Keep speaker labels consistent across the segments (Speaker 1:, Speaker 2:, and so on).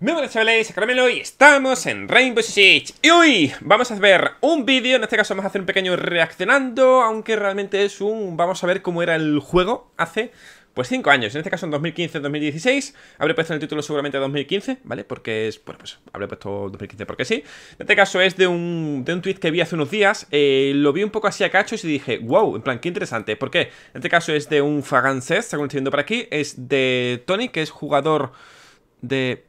Speaker 1: Muy buenas chavales, Caramelo y estamos en Rainbow Six Y hoy vamos a ver un vídeo, en este caso vamos a hacer un pequeño reaccionando Aunque realmente es un... vamos a ver cómo era el juego hace pues 5 años, en este caso en 2015-2016, habré puesto en el título seguramente 2015, ¿vale? Porque es, bueno, pues habré puesto 2015 porque sí. En este caso es de un, de un tweet que vi hace unos días, eh, lo vi un poco así a cachos y dije, wow, en plan, qué interesante, ¿por qué? En este caso es de un Faganset, según estoy viendo por aquí, es de Tony, que es jugador de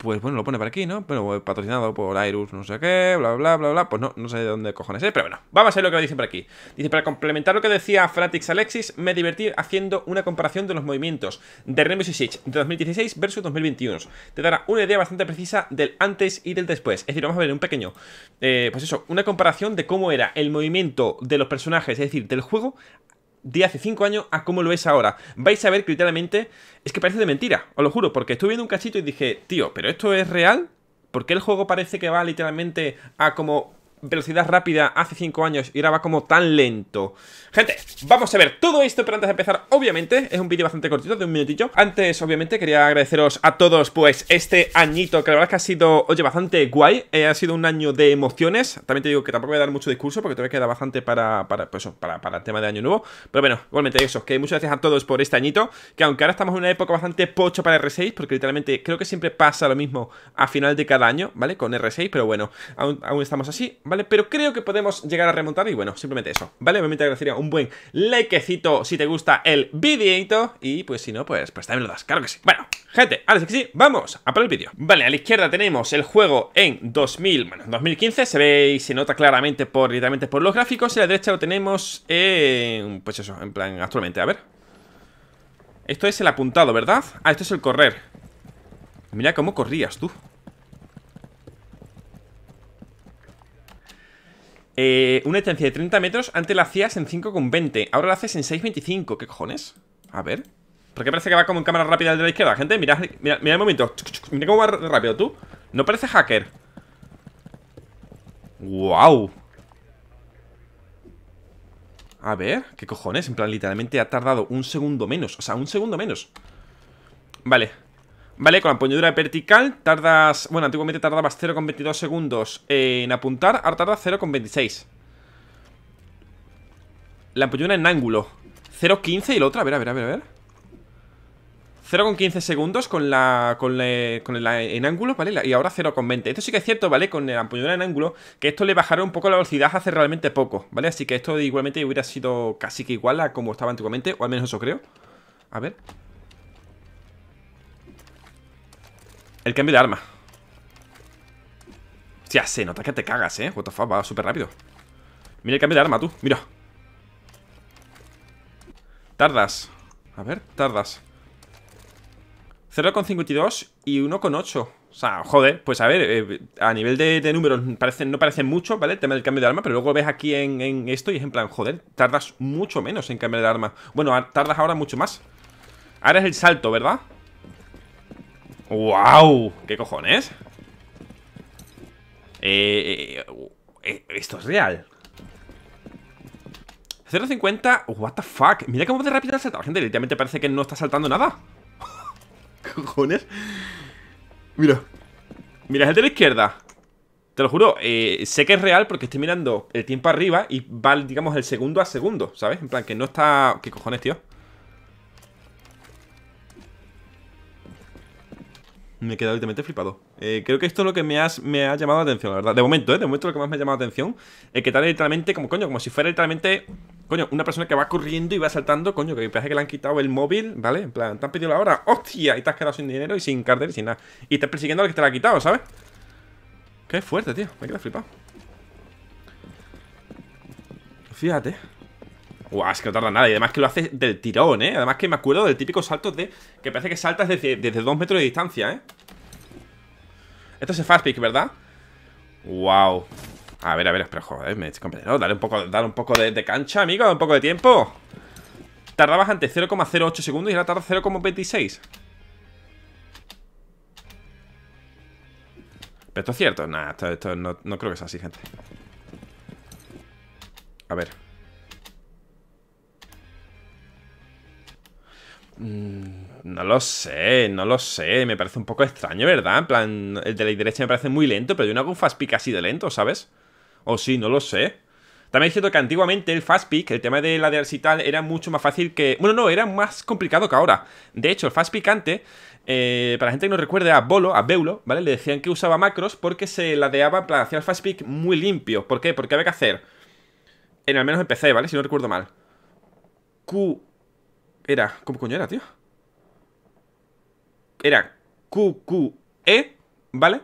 Speaker 1: pues bueno, lo pone por aquí, ¿no? pero eh, patrocinado por Airus, no sé qué, bla, bla, bla, bla. Pues no, no sé de dónde cojones es, pero bueno, vamos a ver lo que dice por aquí. Dice, para complementar lo que decía Fratix Alexis, me divertí haciendo una comparación de los movimientos de Rainbow Six de 2016 versus 2021. Te dará una idea bastante precisa del antes y del después. Es decir, vamos a ver un pequeño, eh, pues eso, una comparación de cómo era el movimiento de los personajes, es decir, del juego de hace 5 años a cómo lo es ahora. Vais a ver que literalmente es que parece de mentira, os lo juro, porque estuve viendo un cachito y dije, tío, ¿pero esto es real? ¿Por qué el juego parece que va literalmente a como velocidad rápida hace 5 años y ahora va como tan lento. Gente, vamos a ver todo esto, pero antes de empezar, obviamente, es un vídeo bastante cortito, de un minutillo. Antes, obviamente, quería agradeceros a todos, pues, este añito, que la verdad es que ha sido, oye, bastante guay. Eh, ha sido un año de emociones. También te digo que tampoco voy a dar mucho discurso, porque todavía queda bastante pues, para, para, el tema de año nuevo. Pero bueno, igualmente eso, que muchas gracias a todos por este añito, que aunque ahora estamos en una época bastante pocho para R6, porque literalmente creo que siempre pasa lo mismo a final de cada año, ¿vale? Con R6, pero bueno, aún estamos así ¿vale? Pero creo que podemos llegar a remontar y bueno, simplemente eso, ¿vale? Me agradecería un buen likecito si te gusta el videito y pues si no, pues, pues también lo das, claro que sí. Bueno, gente, ahora sí que sí, vamos a por el vídeo. Vale, a la izquierda tenemos el juego en 2000, bueno, 2015, se ve y se nota claramente por, directamente por los gráficos y a la derecha lo tenemos en, pues eso, en plan actualmente, a ver. Esto es el apuntado, ¿verdad? Ah, esto es el correr. Mira cómo corrías tú. Eh, una estancia de 30 metros, antes la hacías en 5,20. Ahora la haces en 6,25. ¿Qué cojones? A ver. ¿por qué parece que va como en cámara rápida de la izquierda, gente. Mira, mira, mira el momento. Mira cómo va rápido tú. No parece hacker. ¡Wow! A ver, ¿qué cojones? En plan, literalmente ha tardado un segundo menos. O sea, un segundo menos. Vale, Vale, con la empuñadura vertical tardas... Bueno, antiguamente tardabas 0,22 segundos en apuntar, ahora tarda 0,26. La empuñadura en ángulo. 0,15 y la otra, a ver, a ver, a ver, a ver. 0,15 segundos con la con, la, con la, en ángulo, ¿vale? Y ahora 0,20. Esto sí que es cierto, ¿vale? Con la empuñadura en ángulo, que esto le bajaron un poco la velocidad hace realmente poco, ¿vale? Así que esto igualmente hubiera sido casi que igual a como estaba antiguamente, o al menos eso creo. A ver. El cambio de arma. Ya se nota que te cagas, eh. What the va súper rápido. Mira el cambio de arma, tú. Mira. Tardas. A ver, tardas. 0,52 y 1,8. O sea, joder, pues a ver, eh, a nivel de, números parece, no parecen mucho, ¿vale? El tema del cambio de arma, pero luego ves aquí en, en, esto y es en plan, joder, tardas mucho menos en cambiar de arma. Bueno, tardas ahora mucho más. Ahora es el salto, ¿verdad? ¡Wow! ¿Qué cojones? Eh, eh, eh, esto es real 0.50 What the fuck Mira cómo de rápido ha saltado Gente, literalmente parece que no está saltando nada ¿Qué ¿Cojones? Mira Mira, es el de la izquierda Te lo juro eh, Sé que es real porque estoy mirando el tiempo arriba Y va, digamos, el segundo a segundo ¿Sabes? En plan, que no está... ¿Qué cojones, tío? Me he quedado literalmente flipado. Eh, creo que esto es lo que me, ha llamado la atención, la verdad. De momento, ¿eh? De momento lo que más me ha llamado la atención es que tal literalmente como, coño, como si fuera literalmente, coño, una persona que va corriendo y va saltando, coño, que parece que le han quitado el móvil, ¿vale? En plan, te han pedido la hora, ¡hostia! Y te has quedado sin dinero y sin carter y sin nada. Y estás persiguiendo al que te la ha quitado, ¿sabes? Qué fuerte, tío. Me he quedado flipado. Fíjate. Guau, es que no tarda nada. Y además que lo hace del tirón, ¿eh? Además que me acuerdo del típico salto de... Que parece que saltas desde, dos metros de distancia, ¿eh? Esto es el fast pick, ¿verdad? Wow. A ver, a ver, espero, joder, me he dale un poco, dale un poco de, cancha, amigo, un poco de tiempo. Tardabas antes 0,08 segundos y ahora tarda 0,26. Pero esto es cierto. Nah, esto, no, no creo que sea así, gente. A ver. Mm, no lo sé, no lo sé. Me parece un poco extraño, ¿verdad? En plan, el de la derecha me parece muy lento, pero yo no hago un fast pick así de lento, ¿sabes? O sí, no lo sé. También es cierto que antiguamente el fast pick, el tema de la era mucho más fácil que. Bueno, no, era más complicado que ahora. De hecho, el fast pick antes, eh, para la gente que no recuerde, a Bolo, a Beulo, ¿vale? Le decían que usaba macros porque se ladeaba, para hacía el fast pick muy limpio. ¿Por qué? Porque había que hacer. En al menos empecé, ¿vale? Si no recuerdo mal. Q era... ¿Cómo coño era, tío? Era QQE, ¿vale?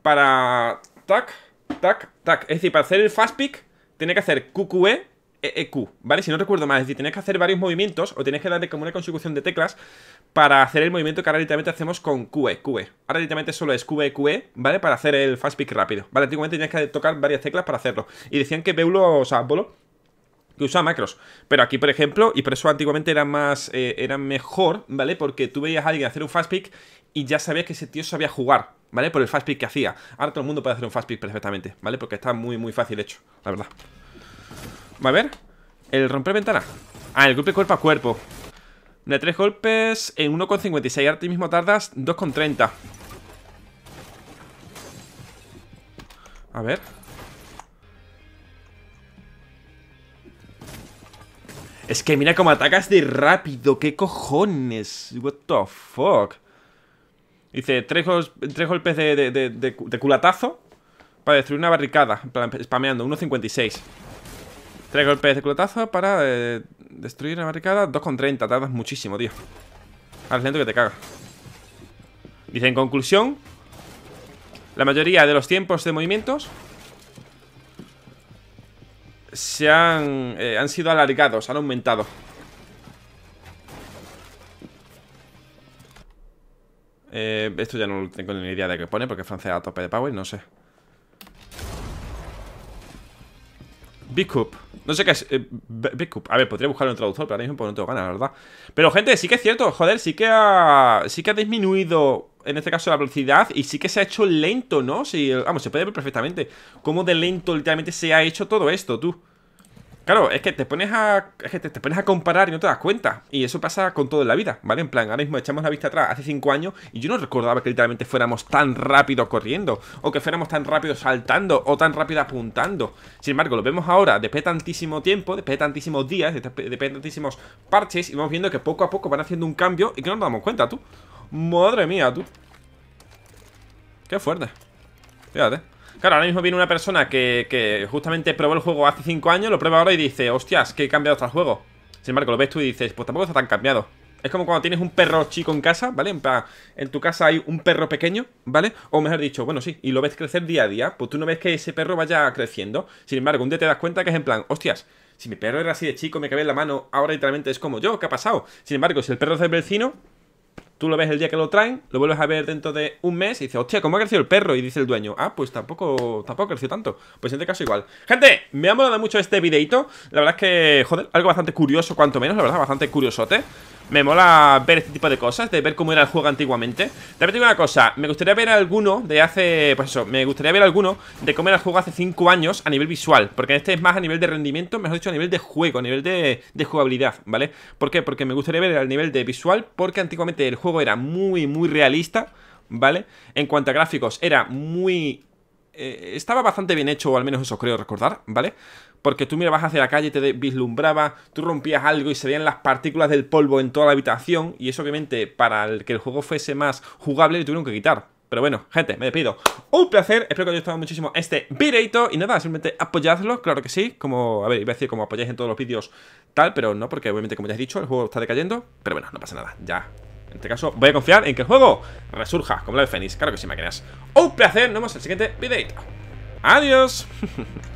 Speaker 1: Para... Tac, tac, tac. Es decir, para hacer el fast pick tiene que hacer QQE, e e Q ¿vale? Si no recuerdo mal, es decir, tienes que hacer varios movimientos o tienes que darle como una consecución de teclas para hacer el movimiento que ahora hacemos con QE, QE. Ahora literalmente solo es QE, e, ¿vale? Para hacer el fast pick rápido, ¿vale? Antiguamente tenías que tocar varias teclas para hacerlo. Y decían que Beulo, o sea, Bolo, que usaba macros. Pero aquí, por ejemplo, y por eso antiguamente era más, eh, era mejor, ¿vale? Porque tú veías a alguien hacer un fast pick y ya sabías que ese tío sabía jugar, ¿vale? Por el fast pick que hacía. Ahora todo el mundo puede hacer un fast pick perfectamente, ¿vale? Porque está muy, muy fácil hecho, la verdad. Va a ver. El romper ventana. Ah, el golpe cuerpo a cuerpo. De tres golpes en 1,56. Ahora mismo tardas 2,30. A ver. Es que mira cómo atacas de rápido. ¿Qué cojones? What the fuck. Dice, tres, golpes de, culatazo para destruir una barricada. Spameando, 1.56. Tres golpes de culatazo para eh, destruir una barricada. 2.30, tardas muchísimo, tío. Al lento que te caga. Dice, en conclusión, la mayoría de los tiempos de movimientos se han, eh, han sido alargados, han aumentado. Eh, esto ya no tengo ni idea de qué pone porque francés a tope de power, no sé. Bicup. No sé qué es. Eh, A ver, podría buscarlo en traductor, pero ahora mismo pues no tengo ganas, la verdad. Pero, gente, sí que es cierto, joder, sí que ha. Sí que ha disminuido en este caso, la velocidad y sí que se ha hecho lento, ¿no? si vamos, se puede ver perfectamente cómo de lento literalmente se ha hecho todo esto, tú. Claro, es que te pones a es que te, pones a comparar y no te das cuenta. Y eso pasa con todo en la vida, ¿vale? En plan, ahora mismo echamos la vista atrás hace 5 años y yo no recordaba que literalmente fuéramos tan rápido corriendo, o que fuéramos tan rápido saltando, o tan rápido apuntando. Sin embargo, lo vemos ahora, después de tantísimo tiempo, después de tantísimos días, después de tantísimos parches, y vamos viendo que poco a poco van haciendo un cambio y que no nos damos cuenta, tú. Madre mía, tú Qué fuerte Fíjate Claro, ahora mismo viene una persona que, justamente probó el juego hace 5 años Lo prueba ahora y dice, hostias, que he cambiado hasta el juego Sin embargo, lo ves tú y dices, pues tampoco está tan cambiado es como cuando tienes un perro chico en casa, ¿vale? En, en tu casa hay un perro pequeño, ¿vale? O mejor dicho, bueno, sí, y lo ves crecer día a día, pues tú no ves que ese perro vaya creciendo. Sin embargo, un día te das cuenta que es en plan, hostias, si mi perro era así de chico, me cabía en la mano, ahora literalmente es como yo, ¿qué ha pasado? Sin embargo, si el perro es del vecino, Tú lo ves el día que lo traen, lo vuelves a ver dentro de un mes y dices, hostia, ¿cómo ha crecido el perro? Y dice el dueño, ah, pues tampoco, tampoco creció tanto. Pues en este caso igual. Gente, me ha molado mucho este videito. La verdad es que, joder, algo bastante curioso, cuanto menos, la verdad, bastante curiosote. Me mola ver este tipo de cosas, de ver cómo era el juego antiguamente. También digo una cosa, me gustaría ver alguno de hace... Pues eso, me gustaría ver alguno de cómo era el juego hace 5 años a nivel visual. Porque este es más a nivel de rendimiento, mejor dicho, a nivel de juego, a nivel de, jugabilidad, ¿vale? ¿Por qué? Porque me gustaría ver el nivel de visual, porque antiguamente el juego era muy, muy realista, ¿vale? En cuanto a gráficos, era muy eh, estaba bastante bien hecho, o al menos eso creo recordar, ¿vale? porque tú mirabas hacia la calle, te vislumbraba tú rompías algo y se veían las partículas del polvo en toda la habitación, y eso obviamente para el que el juego fuese más jugable le tuvieron que quitar. Pero bueno, gente, me despido. Un placer, espero que os haya gustado muchísimo este videito. Y nada, simplemente apoyadlo, claro que sí. Como, a ver, iba a decir como apoyáis en todos los vídeos tal, pero no, porque obviamente, como ya he dicho, el juego está decayendo. Pero bueno, no pasa nada, ya. En este caso, voy a confiar en que el juego resurja como la de Fénix. Claro que sí, máquinas. Un placer, nos vemos en el siguiente videito. Adiós.